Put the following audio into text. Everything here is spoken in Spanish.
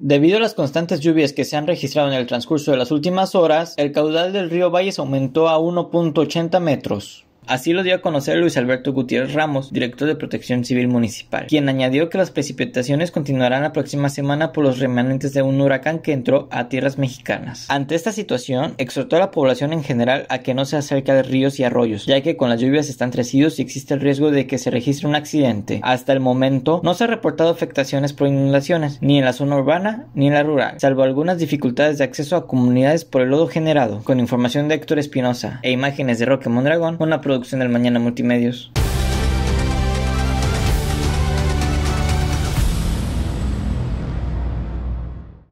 Debido a las constantes lluvias que se han registrado en el transcurso de las últimas horas, el caudal del río Valles aumentó a 1.80 metros. Así lo dio a conocer Luis Alberto Gutiérrez Ramos, director de Protección Civil Municipal, quien añadió que las precipitaciones continuarán la próxima semana por los remanentes de un huracán que entró a tierras mexicanas. Ante esta situación, exhortó a la población en general a que no se acerque a ríos y arroyos, ya que con las lluvias están crecidos y existe el riesgo de que se registre un accidente. Hasta el momento, no se ha reportado afectaciones por inundaciones, ni en la zona urbana ni en la rural, salvo algunas dificultades de acceso a comunidades por el lodo generado. Con información de Héctor Espinosa e imágenes de Roque Mondragón, una producción del Mañana Multimedios.